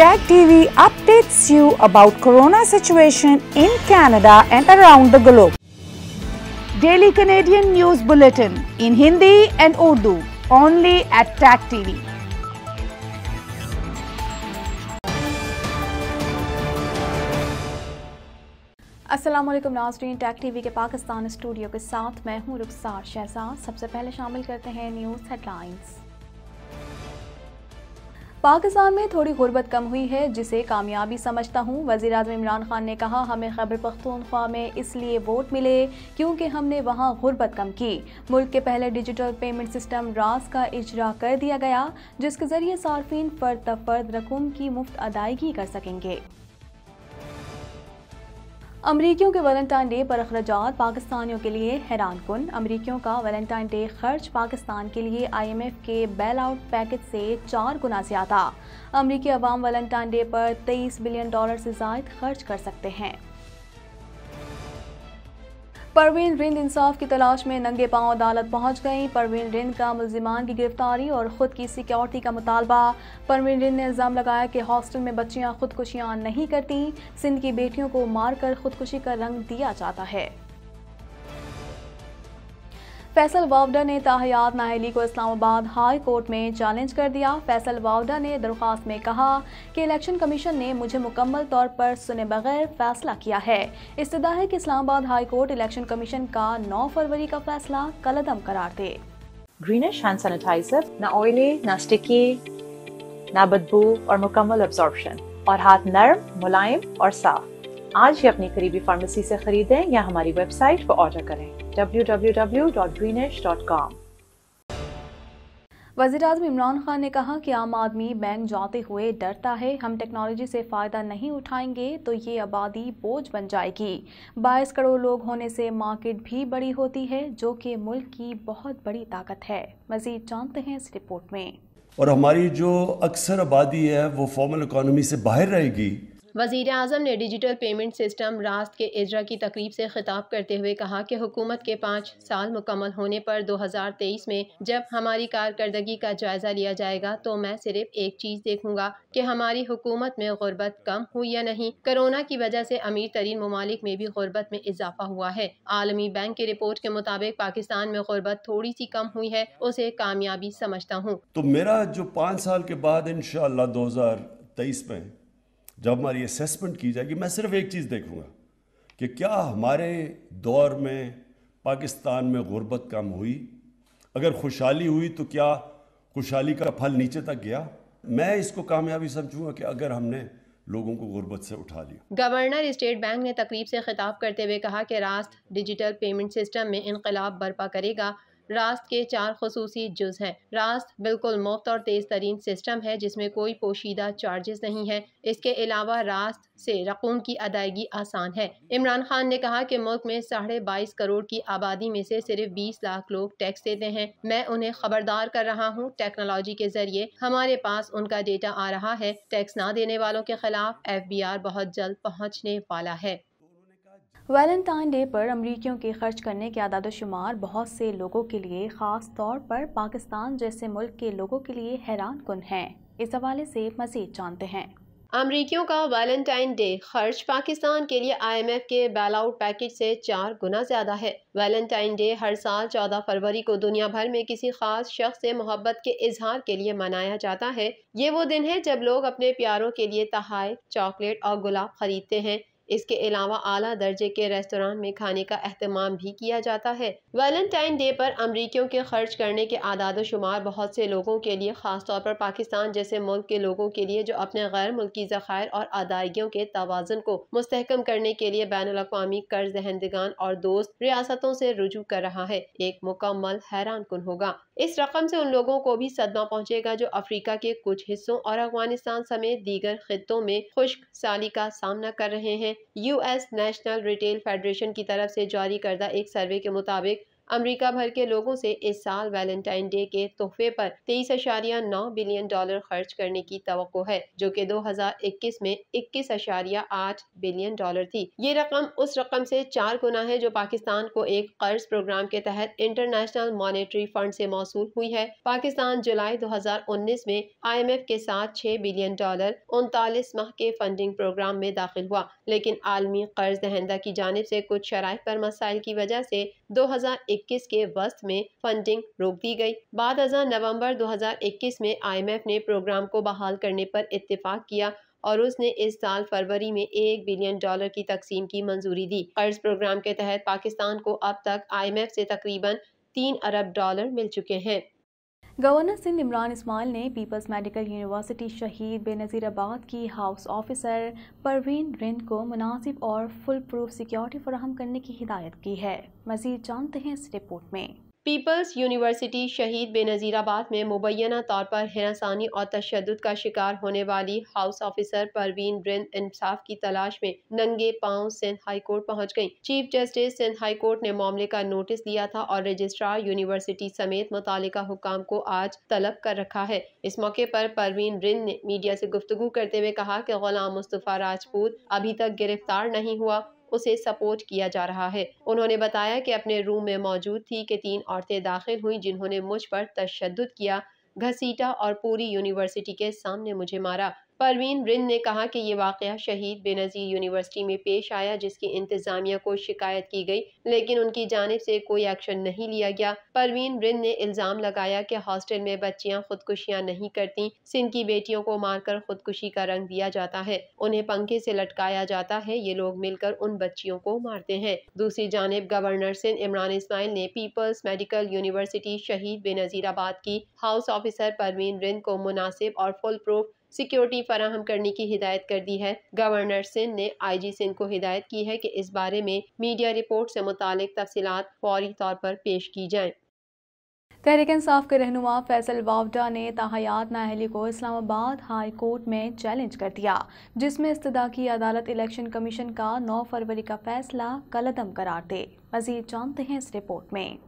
Tag TV updates you about corona situation in Canada and around the globe. Daily Canadian News Bulletin in Hindi and Urdu only at Tag TV. अस्सलाम वालेकुम नाजरीन टैक TV के Pakistan studio के साथ मैं हूं रुखसार शहजाद सबसे पहले शामिल करते हैं न्यूज़ हेडलाइंस पाकिस्तान में थोड़ी गुर्बत कम हुई है जिसे कामयाबी समझता हूँ वजी अजम इमरान खान ने कहा हमें खबर पख्तूनख्वा में इसलिए वोट मिले क्योंकि हमने वहाँ गुर्बत कम की मुल्क के पहले डिजिटल पेमेंट सिस्टम रास का इजरा कर दिया गया जिसके ज़रिए सार्फिन फर्द फर्द रकूम की मुफ्त अदायगी कर सकेंगे अमरीकियों के वैलेंटाइन डे पर अखराज पाकिस्तानियों के लिए हैरान कन अमरीकियों का वैलेंटाइन डे खर्च पाकिस्तान के लिए आईएमएफ के बेल आउट पैकेज से चार गुना ज़्यादा अमरीकी अवाम वैलेंटाइन डे पर 23 बिलियन डॉलर से जायद खर्च कर सकते हैं परवीन रिंद इंसाफ की तलाश में नंगे पांव अदालत पहुंच गई परवीन रिंद का मुलजिमान की गिरफ्तारी और खुद की सिक्योरिटी का मुतालबा परवीन रिंद ने इल्ज़ाम लगाया कि हॉस्टल में बच्चियां खुदकुशियां नहीं करती सिंध की बेटियों को मारकर खुदकुशी का रंग दिया जाता है फैसल वावडा ने ताहयात नाहली को इस्लामाबाद हाई कोर्ट में चैलेंज कर दिया फैसल वावडा ने दरख्वास्त में कहा कि इलेक्शन कमीशन ने मुझे मुकम्मल तौर पर सुने बगैर फैसला किया है इस्तः है कि Islamabad high court election commission का नौ फरवरी का फैसला कलदम करार दे ग्रीनिश हैंड सैनिटाइजर ना ऑयली ना स्टिकी ना बदबू और मुकम्मल और हाथ नर्म मुलायम और साफ आज ही अपनी करीबी फार्मेसी से खरीदें या हमारी वेबसाइट पर ऑर्डर करें www.greenish.com वजीर अजम इमरान खान ने कहा कि आम आदमी बैंक जाते हुए डरता है हम टेक्नोलॉजी से फ़ायदा नहीं उठाएंगे तो ये आबादी बोझ बन जाएगी बाईस करोड़ लोग होने से मार्केट भी बड़ी होती है जो कि मुल्क की बहुत बड़ी ताकत है मजीद जानते हैं इस रिपोर्ट में और हमारी जो अक्सर आबादी है वो फॉर्मल इकानमी से बाहर रहेगी वजीर अजम ने डिजिटल पेमेंट सिस्टम रास्त के इजरा की तकरीब से खिताब करते हुए कहा कि हुकूमत के पाँच साल मुकम्मल होने पर दो हज़ार तेईस में जब हमारी कारकर्दगी का जायज़ा लिया जाएगा तो मैं सिर्फ एक चीज़ देखूंगा कि हमारी हुकूमत में गुर्बत कम हुई या नहीं कोरोना की वजह से अमीर तरीन ममालिक में भी गुर्बत में इजाफा हुआ है आलमी बैंक की रिपोर्ट के मुताबिक पाकिस्तान में गुर्बत थोड़ी सी कम हुई है उसे कामयाबी समझता हूँ तो मेरा जो पाँच साल के बाद इन शाह दो हज़ार तेईस में जब हमारी असेसमेंट की जाएगी मैं सिर्फ एक चीज़ देखूँगा कि क्या हमारे दौर में पाकिस्तान में गुर्बत कम हुई अगर खुशहाली हुई तो क्या खुशहाली का फल नीचे तक गया मैं इसको कामयाबी समझूंगा कि अगर हमने लोगों को गुर्बत से उठा लिया गवर्नर स्टेट बैंक ने तकरीब से खिताब करते हुए कहा कि रास्त डिजिटल पेमेंट सिस्टम में इनकलाब बर्पा करेगा रास्त के चार खसूस जुज हैं रास्त बिल्कुल मुफ्त और तेज़ तरीन सिस्टम है जिसमें कोई पोशीदा चार्जेस नहीं है इसके अलावा रास्त से रकूम की अदायगी आसान है इमरान खान ने कहा कि मुल्क में साढ़े बाईस करोड़ की आबादी में से सिर्फ बीस लाख लोग टैक्स देते हैं मैं उन्हें खबरदार कर रहा हूँ टेक्नोलॉजी के जरिए हमारे पास उनका डेटा आ रहा है टैक्स ना देने वालों के खिलाफ एफ बी आर बहुत जल्द पहुँचने वाला है वैलेंटाइन डे पर अमरीकियों के खर्च करने के आदाद शुमार बहुत से लोगों के लिए ख़ास तौर पर पाकिस्तान जैसे मुल्क के लोगों के लिए हैरान कन है इस हवाले से मज़ीद जानते हैं अमरीकियों का वैलेंटाइन डे खर्च पाकिस्तान के लिए आईएमएफ के बैल आउट पैकेज से चार गुना ज़्यादा है वैलेंटाइन डे हर साल चौदह फरवरी को दुनिया भर में किसी खास शख्स से मोहब्बत के इजहार के लिए मनाया जाता है ये वो दिन है जब लोग अपने प्यारों के लिए तहाई चॉकलेट और गुलाब खरीदते हैं इसके अलावा आला दर्जे के रेस्तरा में खाने का अहतमाम भी किया जाता है वैलेंटाइन डे पर अमरीकियों के खर्च करने के आदाद शुमार बहुत से लोगों के लिए खास तौर पर पाकिस्तान जैसे मुल्क के लोगों के लिए जो अपने गैर मुल्की जखायर और अदायगियों के तोज़न को मुस्तकम करने के लिए बैन अवी कर्ज दहंदगान और दोस्त रियासतों से रुजू कर रहा है एक मुकम्मल हैरान कन होगा इस रकम से उन लोगों को भी सदमा पहुंचेगा जो अफ्रीका के कुछ हिस्सों और अफगानिस्तान समेत दीगर खितों में खुश्क साली का सामना कर रहे हैं यूएस नेशनल रिटेल फेडरेशन की तरफ से जारी करदा एक सर्वे के मुताबिक अमेरिका भर के लोगों से इस साल वैलेंटाइन डे के तोहफे पर तेईस अशारिया नौ बिलियन डॉलर खर्च करने की तो है जो कि 2021 में इक्कीस अशारिया आठ बिलियन डॉलर थी ये रकम उस रकम से चार गुना है जो पाकिस्तान को एक कर्ज प्रोग्राम के तहत इंटरनेशनल मॉनेटरी फंड से मौसू हुई है पाकिस्तान जुलाई 2019 में आईएमएफ के साथ छह बिलियन डॉलर उनतालीस माह के फंडिंग प्रोग्राम में दाखिल हुआ लेकिन आलमी कर्ज दहंदा की जानब ऐसी कुछ शराब पर मसाइल की वजह ऐसी दो 2021 के वस्त में फंडिंग रोक दी गई बाद अजा नवंबर 2021 में आईएमएफ ने प्रोग्राम को बहाल करने पर इतफ़ाक किया और उसने इस साल फरवरी में एक बिलियन डॉलर की तकसीम की मंजूरी दी कर्ज प्रोग्राम के तहत पाकिस्तान को अब तक आईएमएफ से तकरीबन तीन अरब डॉलर मिल चुके हैं गवर्नर सिंध इमरान इस्माइल ने पीपल्स मेडिकल यूनिवर्सिटी शहीद बेनज़ीराबाद की हाउस ऑफिसर परवीन रिंद को मुनासिब और फुल प्रूफ सिक्योरिटी फराहम करने की हिदायत की है मज़ीद जानते हैं इस रिपोर्ट में पीपल्स यूनिवर्सिटी शहीद बेनज़ीराबाद में मुबैना तौर पर हिरासानी और तशद का शिकार होने वाली हाउस ऑफिसर परवीन ब्रिंद इंसाफ की तलाश में नंगे पांव सिंध हाई कोर्ट पहुंच गईं। Chief justice Sindh high court ने मामले का नोटिस दिया था और रजिस्ट्रार यूनिवर्सिटी समेत मुतल हुकाम को आज तलब कर रखा है इस मौके पर परवीन ब्रिंद ने मीडिया से गुफ्तु करते हुए कहा की गुलाम मुस्तफ़ा राजपूत अभी तक गिरफ्तार नहीं हुआ उसे सपोर्ट किया जा रहा है उन्होंने बताया कि अपने रूम में मौजूद थी कि तीन औरतें दाखिल हुई जिन्होंने मुझ पर तशद किया घसीटा और पूरी यूनिवर्सिटी के सामने मुझे मारा परवीन रिंद ने कहा कि ये वाक़ शहीद बेनज़ीर यूनिवर्सिटी में पेश आया जिसकी इंतज़ामिया को शिकायत की गई लेकिन उनकी जानब से कोई एक्शन नहीं लिया गया परवीन रिंद ने इल्ज़ाम लगाया कि हॉस्टल में बच्चियाँ खुदकुशियाँ नहीं करती सिंध की बेटियों को मारकर खुदकुशी का रंग दिया जाता है उन्हें पंखे से लटकाया जाता है ये लोग मिलकर उन बच्चियों को मारते हैं दूसरी जानब गवर्नर सिंध इमरान इसमाइल ने पीपल्स मेडिकल यूनिवर्सिटी शहीद बेनज़ीराबाद की हाउस ऑफिसर परवीन रिंद को मुनासिब और फुल प्रूफ सिक्योरिटी फराहम करने की हिदायत कर दी है गवर्नर सिंह ने आई जी सिंह को हिदायत की है कि इस बारे में मीडिया रिपोर्ट से मुतल तफसीत फौरी तौर पर पेश की जाएँ तहरीक इंसाफ के रहनुमा फैसल वावडा ने ताहयात नाहली को इस्लामाबाद हाई कोर्ट में चैलेंज कर दिया जिसमें इस्तः की अदालत इलेक्शन कमीशन का 9 फरवरी का फैसला कलदम करार दे मजीद जानते हैं इस रिपोर्ट में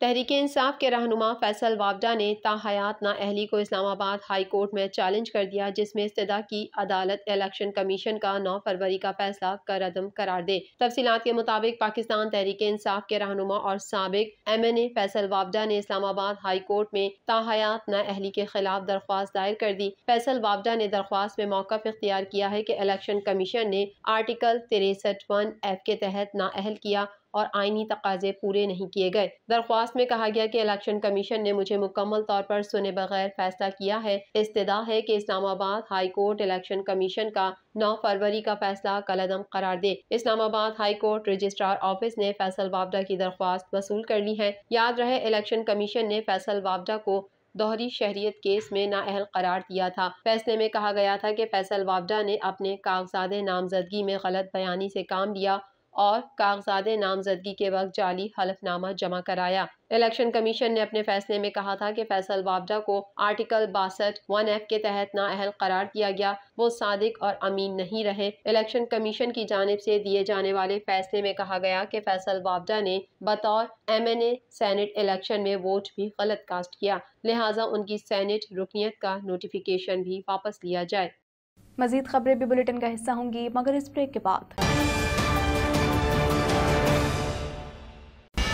तहरीक इंसाफ के रहनुमा फैसल वावडा ने ताहयात ना अहली को इस्लामाबाद हाई कोर्ट में चैलेंज कर दिया जिसमें इस्तः की अदालत इलेक्शन कमीशन का नौ फरवरी का फैसला कर अदम करार दे तफसीत के मुताबिक पाकिस्तान तहरीक इंसाफ के रहनुमा और सबक M N A Faisal Vawda ने इस्लामाबाद हाई कोर्ट में हयात ना अहली के खिलाफ दरख्वास्त दायर कर दी फैसल वावडा ने दरख्वास्त में मौका इख्तियार किया है की इलेक्शन कमीशन ने आर्टिकल तिरसठ वन एफ के तहत नाअहल किया और आइनी तकाजे पूरे नहीं किए गए दरख्वास्त में कहा गया कि इलेक्शन कमीशन ने मुझे मुकम्मल तौर पर सुने बगैर फैसला किया है इस्तः है कि Islamabad high court election commission का नौ फरवरी का फैसला कलदम करार दे Islamabad high court registrar office ने फैसल वाबडा की दरख्वास्त वसूल कर ली है याद रहे इलेक्शन कमीशन ने फैसल वाबडा को दोहरी शहरीत केस में नाअहल करार दिया था फैसले में कहा गया था कि फैसल वाबडा ने अपने कागजात नामजदगी में गलत बयानी से काम लिया और कागजात नामजदगी के वक्त जाली हलफनामा जमा कराया इलेक्शन कमीशन ने अपने फैसले में कहा था कि फैसल वाबडा को आर्टिकल बासठ वन एफ के तहत नाअहल करार दिया गया वो सादिक और अमीन नहीं रहे इलेक्शन कमीशन की जानब से दिए जाने वाले फैसले में कहा गया कि फैसल वाबडा ने बतौर M N A senate election में वोट भी गलत कास्ट किया लिहाजा उनकी सैनेट रुकनीत का नोटिफिकेशन भी वापस लिया जाए मजीद खबरें भी बुलेटिन का हिस्सा होंगी मगर इस ब्रेक के बाद